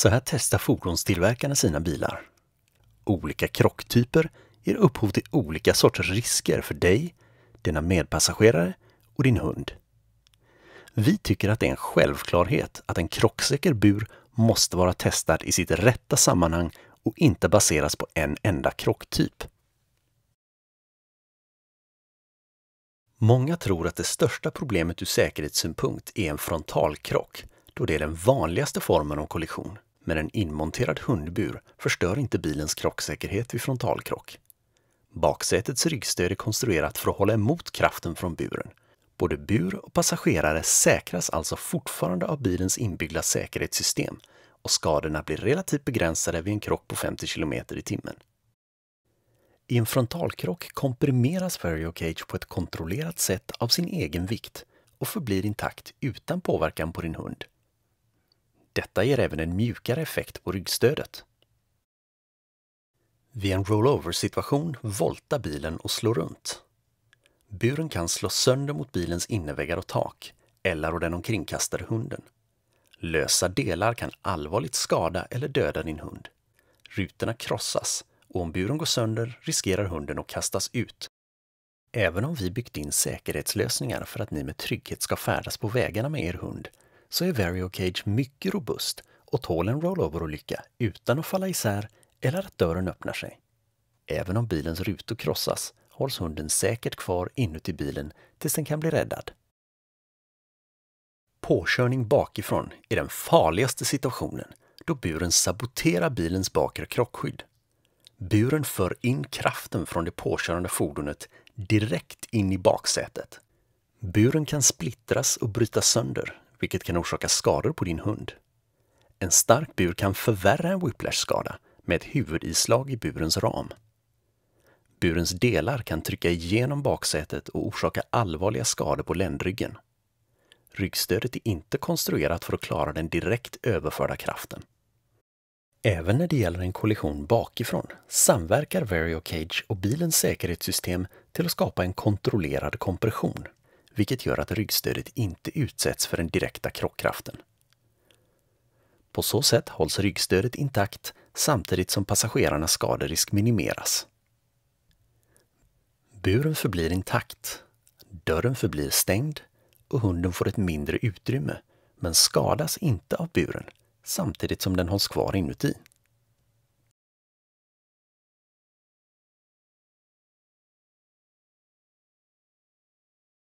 Så här testar fordonstillverkarna sina bilar. Olika krocktyper ger upphov till olika sorters risker för dig, dina medpassagerare och din hund. Vi tycker att det är en självklarhet att en krocksäker bur måste vara testad i sitt rätta sammanhang och inte baseras på en enda krocktyp. Många tror att det största problemet ur säkerhetssynpunkt är en frontalkrock, då det är den vanligaste formen av kollision. Men en inmonterad hundbur förstör inte bilens krocksäkerhet vid frontalkrock. Baksätets ryggstöd är konstruerat för att hålla emot kraften från buren. Både bur och passagerare säkras alltså fortfarande av bilens inbyggda säkerhetssystem och skadorna blir relativt begränsade vid en krock på 50 km i timmen. I en frontalkrock komprimeras Cage på ett kontrollerat sätt av sin egen vikt och förblir intakt utan påverkan på din hund. Detta ger även en mjukare effekt på ryggstödet. Vid en rollover-situation voltar bilen och slår runt. Buren kan slå sönder mot bilens innerväggar och tak eller och den omkringkastade hunden. Lösa delar kan allvarligt skada eller döda din hund. Rutorna krossas och om buren går sönder riskerar hunden att kastas ut. Även om vi byggt in säkerhetslösningar för att ni med trygghet ska färdas på vägarna med er hund så är VarioCage mycket robust och tål en rollover-olycka utan att falla isär eller att dörren öppnar sig. Även om bilens rutor krossas hålls hunden säkert kvar inuti bilen tills den kan bli räddad. Påkörning bakifrån är den farligaste situationen då buren saboterar bilens bakre krockskydd. Buren för in kraften från det påkörande fordonet direkt in i baksätet. Buren kan splittras och brytas sönder vilket kan orsaka skador på din hund. En stark bur kan förvärra en whiplash-skada med ett huvudislag i burens ram. Burens delar kan trycka igenom baksätet och orsaka allvarliga skador på ländryggen. Ryggstödet är inte konstruerat för att klara den direkt överförda kraften. Även när det gäller en kollision bakifrån samverkar VarioCage och bilens säkerhetssystem till att skapa en kontrollerad kompression vilket gör att ryggstödet inte utsätts för den direkta krockkraften. På så sätt hålls ryggstödet intakt samtidigt som passagerarnas skaderisk minimeras. Buren förblir intakt, dörren förblir stängd och hunden får ett mindre utrymme men skadas inte av buren samtidigt som den hålls kvar inuti.